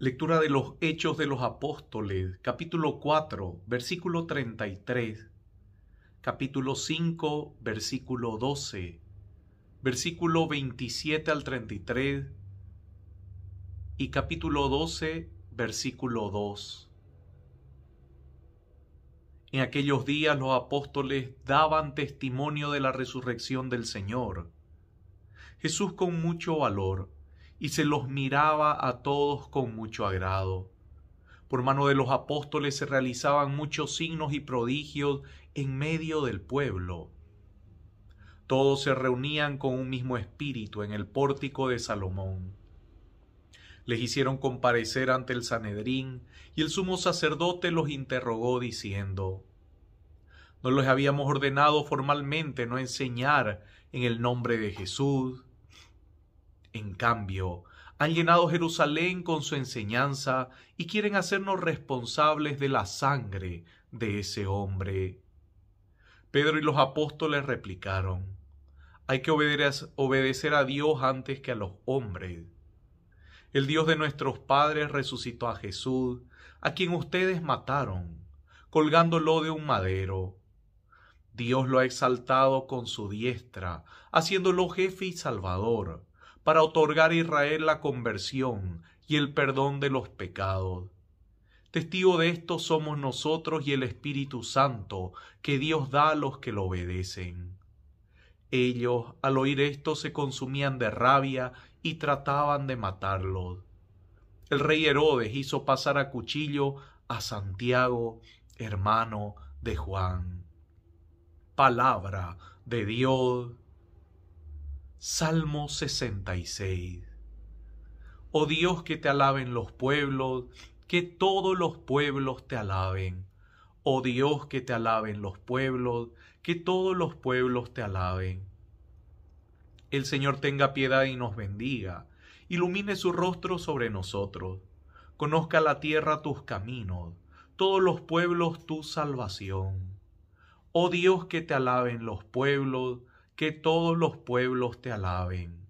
Lectura de los Hechos de los Apóstoles, capítulo 4, versículo 33, capítulo 5, versículo 12, versículo 27 al 33 y capítulo 12, versículo 2. En aquellos días los apóstoles daban testimonio de la resurrección del Señor. Jesús con mucho valor y se los miraba a todos con mucho agrado. Por mano de los apóstoles se realizaban muchos signos y prodigios en medio del pueblo. Todos se reunían con un mismo espíritu en el pórtico de Salomón. Les hicieron comparecer ante el Sanedrín, y el sumo sacerdote los interrogó diciendo, ¿No les habíamos ordenado formalmente no enseñar en el nombre de Jesús, en cambio, han llenado Jerusalén con su enseñanza y quieren hacernos responsables de la sangre de ese hombre. Pedro y los apóstoles replicaron, hay que obedecer a Dios antes que a los hombres. El Dios de nuestros padres resucitó a Jesús, a quien ustedes mataron, colgándolo de un madero. Dios lo ha exaltado con su diestra, haciéndolo jefe y salvador para otorgar a Israel la conversión y el perdón de los pecados. Testigo de esto somos nosotros y el Espíritu Santo, que Dios da a los que lo obedecen. Ellos, al oír esto, se consumían de rabia y trataban de matarlos. El rey Herodes hizo pasar a cuchillo a Santiago, hermano de Juan. Palabra de Dios. Salmo 66. Oh Dios, que te alaben los pueblos, que todos los pueblos te alaben. Oh Dios, que te alaben los pueblos, que todos los pueblos te alaben. El Señor tenga piedad y nos bendiga, ilumine su rostro sobre nosotros, conozca la tierra tus caminos, todos los pueblos tu salvación. Oh Dios, que te alaben los pueblos, que todos los pueblos te alaben.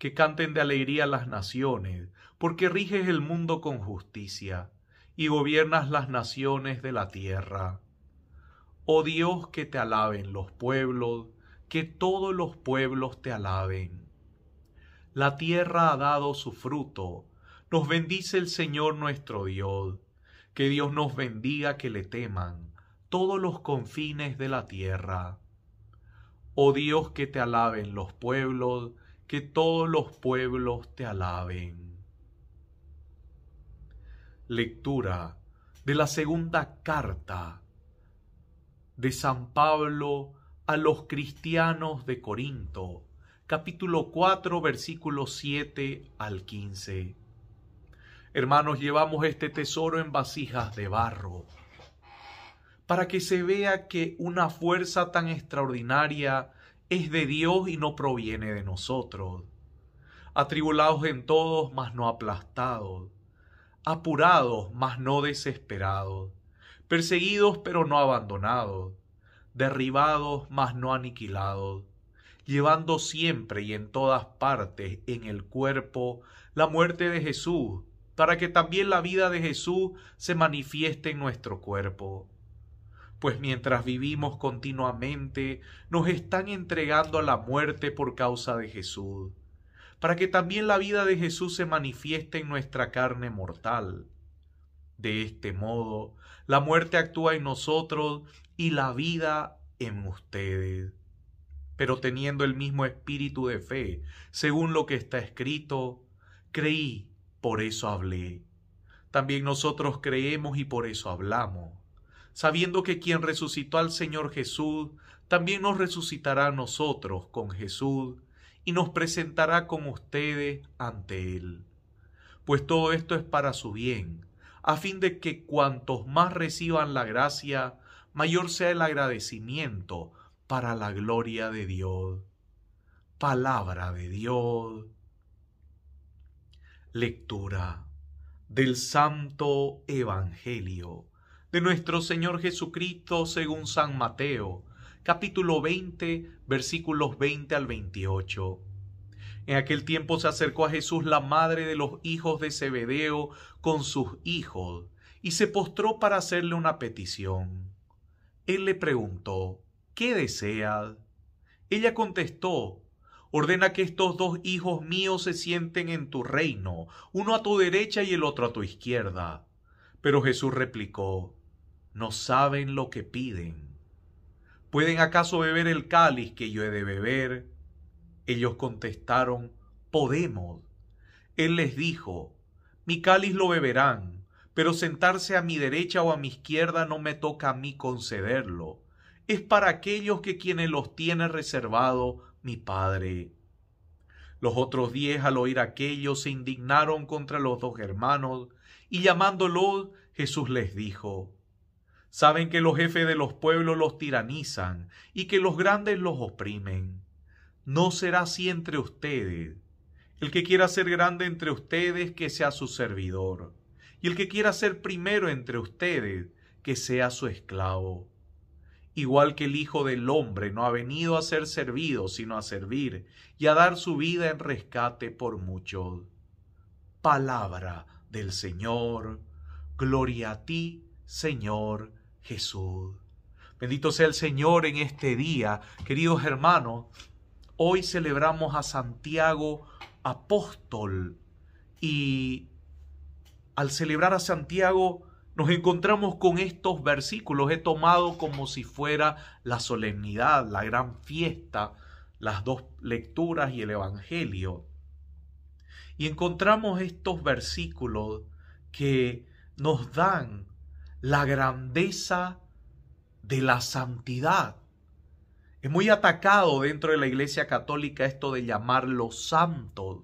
Que canten de alegría las naciones, porque riges el mundo con justicia y gobiernas las naciones de la tierra. Oh Dios, que te alaben los pueblos, que todos los pueblos te alaben. La tierra ha dado su fruto, nos bendice el Señor nuestro Dios. Que Dios nos bendiga que le teman todos los confines de la tierra. Oh Dios, que te alaben los pueblos, que todos los pueblos te alaben. Lectura de la segunda carta de San Pablo a los cristianos de Corinto, capítulo 4, versículos 7 al 15. Hermanos, llevamos este tesoro en vasijas de barro para que se vea que una fuerza tan extraordinaria es de Dios y no proviene de nosotros. Atribulados en todos, mas no aplastados. Apurados, mas no desesperados. Perseguidos, pero no abandonados. Derribados, mas no aniquilados. Llevando siempre y en todas partes en el cuerpo la muerte de Jesús, para que también la vida de Jesús se manifieste en nuestro cuerpo pues mientras vivimos continuamente, nos están entregando a la muerte por causa de Jesús, para que también la vida de Jesús se manifieste en nuestra carne mortal. De este modo, la muerte actúa en nosotros y la vida en ustedes. Pero teniendo el mismo espíritu de fe, según lo que está escrito, creí, por eso hablé. También nosotros creemos y por eso hablamos sabiendo que quien resucitó al Señor Jesús, también nos resucitará a nosotros con Jesús y nos presentará con ustedes ante Él. Pues todo esto es para su bien, a fin de que cuantos más reciban la gracia, mayor sea el agradecimiento para la gloria de Dios. Palabra de Dios. Lectura del Santo Evangelio de nuestro Señor Jesucristo según San Mateo, capítulo 20, versículos 20 al 28. En aquel tiempo se acercó a Jesús la madre de los hijos de Zebedeo con sus hijos y se postró para hacerle una petición. Él le preguntó, ¿qué deseas? Ella contestó, Ordena que estos dos hijos míos se sienten en tu reino, uno a tu derecha y el otro a tu izquierda. Pero Jesús replicó, no saben lo que piden. ¿Pueden acaso beber el cáliz que yo he de beber? Ellos contestaron, podemos. Él les dijo, mi cáliz lo beberán, pero sentarse a mi derecha o a mi izquierda no me toca a mí concederlo. Es para aquellos que quienes los tiene reservado mi Padre. Los otros diez al oír aquello se indignaron contra los dos hermanos, y llamándolos Jesús les dijo, Saben que los jefes de los pueblos los tiranizan y que los grandes los oprimen. No será así entre ustedes. El que quiera ser grande entre ustedes, que sea su servidor. Y el que quiera ser primero entre ustedes, que sea su esclavo. Igual que el Hijo del Hombre no ha venido a ser servido, sino a servir y a dar su vida en rescate por muchos. Palabra del Señor. Gloria a ti, Señor Jesús. Bendito sea el Señor en este día. Queridos hermanos, hoy celebramos a Santiago apóstol y al celebrar a Santiago nos encontramos con estos versículos. He tomado como si fuera la solemnidad, la gran fiesta, las dos lecturas y el Evangelio. Y encontramos estos versículos que nos dan la grandeza de la santidad. Es muy atacado dentro de la Iglesia Católica esto de llamar los santos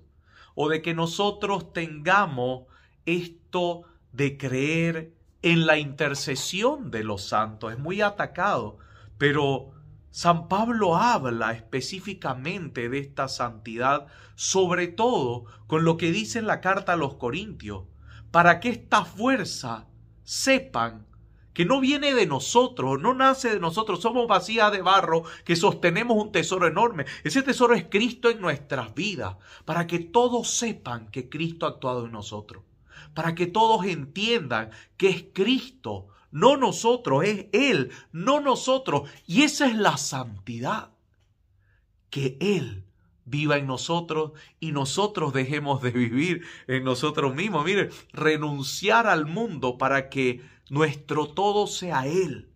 o de que nosotros tengamos esto de creer en la intercesión de los santos. Es muy atacado, pero San Pablo habla específicamente de esta santidad, sobre todo con lo que dice en la carta a los Corintios, para que esta fuerza sepan que no viene de nosotros, no nace de nosotros, somos vacías de barro que sostenemos un tesoro enorme. Ese tesoro es Cristo en nuestras vidas, para que todos sepan que Cristo ha actuado en nosotros, para que todos entiendan que es Cristo, no nosotros, es Él, no nosotros. Y esa es la santidad, que Él viva en nosotros y nosotros dejemos de vivir en nosotros mismos. Mire, renunciar al mundo para que nuestro todo sea Él.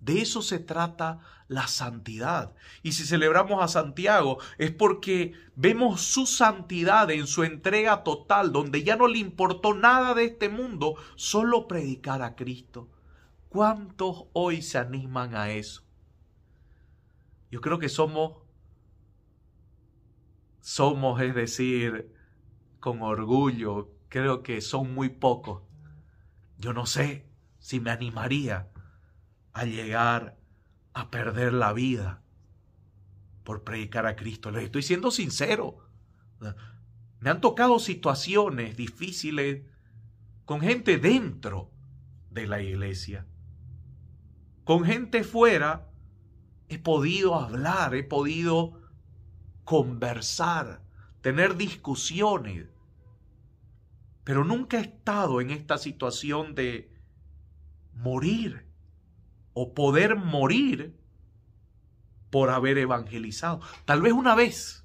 De eso se trata la santidad. Y si celebramos a Santiago es porque vemos su santidad en su entrega total, donde ya no le importó nada de este mundo, solo predicar a Cristo. ¿Cuántos hoy se animan a eso? Yo creo que somos somos, es decir, con orgullo, creo que son muy pocos. Yo no sé si me animaría a llegar a perder la vida por predicar a Cristo. Les estoy siendo sincero. Me han tocado situaciones difíciles con gente dentro de la iglesia. Con gente fuera he podido hablar, he podido conversar, tener discusiones. Pero nunca he estado en esta situación de morir o poder morir por haber evangelizado. Tal vez una vez,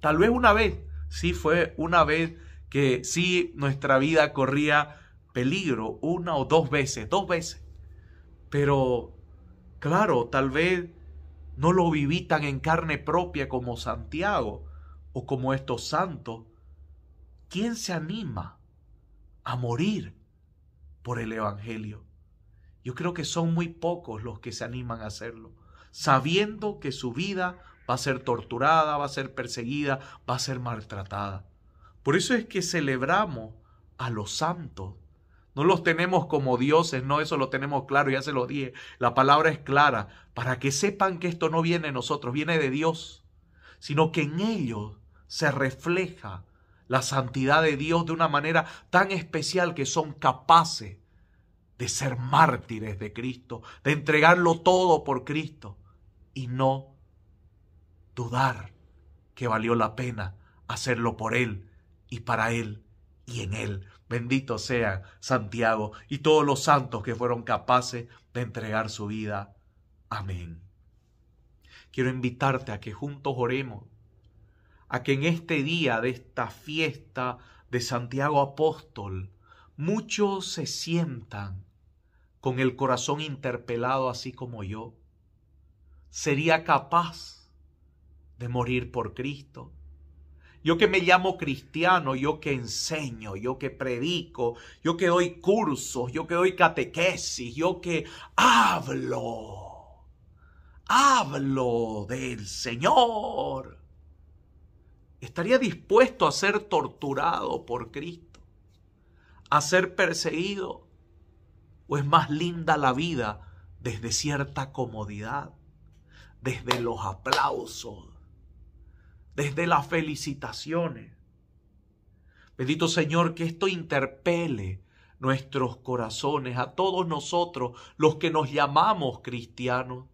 tal vez una vez, sí fue una vez que sí nuestra vida corría peligro una o dos veces, dos veces. Pero claro, tal vez no lo viví tan en carne propia como Santiago o como estos santos. ¿Quién se anima a morir por el Evangelio? Yo creo que son muy pocos los que se animan a hacerlo, sabiendo que su vida va a ser torturada, va a ser perseguida, va a ser maltratada. Por eso es que celebramos a los santos no los tenemos como dioses, no, eso lo tenemos claro, ya se lo dije. La palabra es clara, para que sepan que esto no viene de nosotros, viene de Dios, sino que en ellos se refleja la santidad de Dios de una manera tan especial que son capaces de ser mártires de Cristo, de entregarlo todo por Cristo y no dudar que valió la pena hacerlo por Él y para Él y en él. Bendito sea Santiago y todos los santos que fueron capaces de entregar su vida. Amén. Quiero invitarte a que juntos oremos, a que en este día de esta fiesta de Santiago Apóstol, muchos se sientan con el corazón interpelado así como yo. Sería capaz de morir por Cristo, yo que me llamo cristiano, yo que enseño, yo que predico, yo que doy cursos, yo que doy catequesis, yo que hablo, hablo del Señor. Estaría dispuesto a ser torturado por Cristo, a ser perseguido, o es más linda la vida desde cierta comodidad, desde los aplausos, desde las felicitaciones. Bendito Señor, que esto interpele nuestros corazones, a todos nosotros, los que nos llamamos cristianos.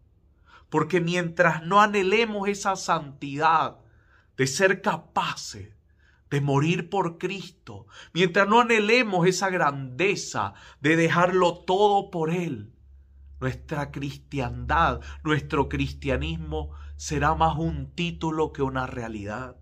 Porque mientras no anhelemos esa santidad de ser capaces de morir por Cristo, mientras no anhelemos esa grandeza de dejarlo todo por Él, nuestra cristiandad, nuestro cristianismo será más un título que una realidad.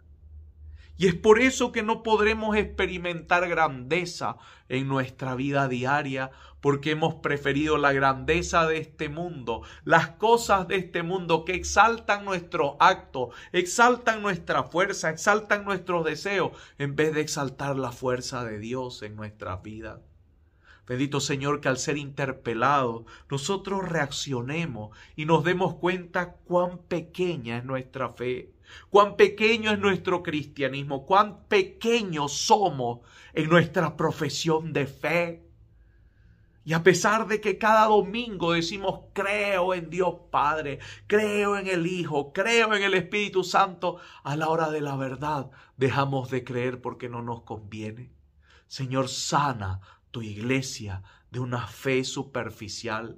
Y es por eso que no podremos experimentar grandeza en nuestra vida diaria, porque hemos preferido la grandeza de este mundo, las cosas de este mundo que exaltan nuestro acto, exaltan nuestra fuerza, exaltan nuestros deseos, en vez de exaltar la fuerza de Dios en nuestras vidas. Bendito Señor, que al ser interpelado, nosotros reaccionemos y nos demos cuenta cuán pequeña es nuestra fe, cuán pequeño es nuestro cristianismo, cuán pequeños somos en nuestra profesión de fe. Y a pesar de que cada domingo decimos, creo en Dios Padre, creo en el Hijo, creo en el Espíritu Santo, a la hora de la verdad dejamos de creer porque no nos conviene. Señor, sana tu iglesia de una fe superficial,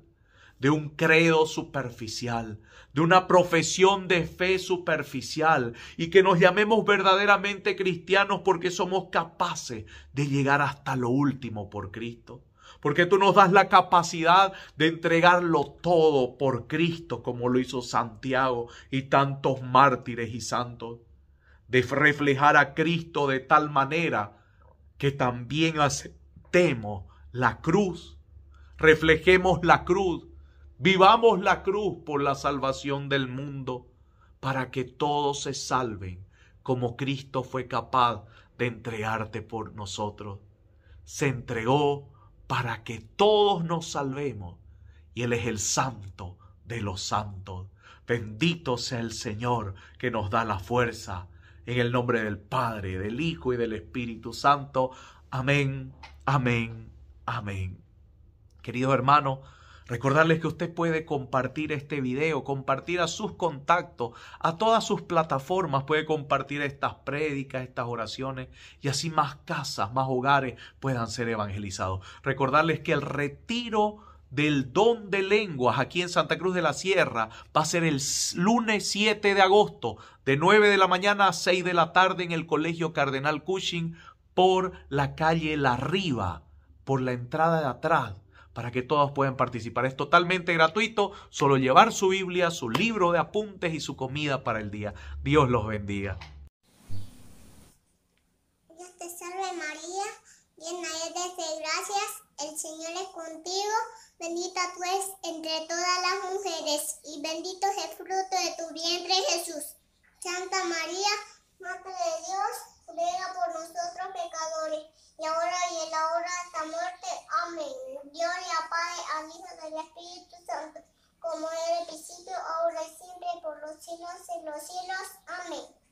de un credo superficial, de una profesión de fe superficial, y que nos llamemos verdaderamente cristianos porque somos capaces de llegar hasta lo último por Cristo. Porque tú nos das la capacidad de entregarlo todo por Cristo, como lo hizo Santiago y tantos mártires y santos. De reflejar a Cristo de tal manera que también hace Temos la cruz, reflejemos la cruz, vivamos la cruz por la salvación del mundo, para que todos se salven como Cristo fue capaz de entregarte por nosotros. Se entregó para que todos nos salvemos y Él es el santo de los santos. Bendito sea el Señor que nos da la fuerza. En el nombre del Padre, del Hijo y del Espíritu Santo. Amén, amén, amén. Queridos hermanos, recordarles que usted puede compartir este video, compartir a sus contactos, a todas sus plataformas, puede compartir estas prédicas, estas oraciones y así más casas, más hogares puedan ser evangelizados. Recordarles que el retiro del don de lenguas aquí en Santa Cruz de la Sierra va a ser el lunes 7 de agosto de 9 de la mañana a 6 de la tarde en el Colegio Cardenal Cushing por la calle La arriba, por la entrada de atrás, para que todos puedan participar. Es totalmente gratuito, solo llevar su Biblia, su libro de apuntes y su comida para el día. Dios los bendiga. Dios te salve María, llena eres de gracias, el Señor es contigo, bendita tú eres entre todas las mujeres y bendito es el fruto de tu vientre Jesús. Santa María, Madre de Dios, ruega por nosotros pecadores, y ahora y en la hora de la muerte. Amén. Gloria, Padre, al Hijo del Espíritu Santo, como en el principio, ahora y siempre, por los siglos de los siglos. Amén.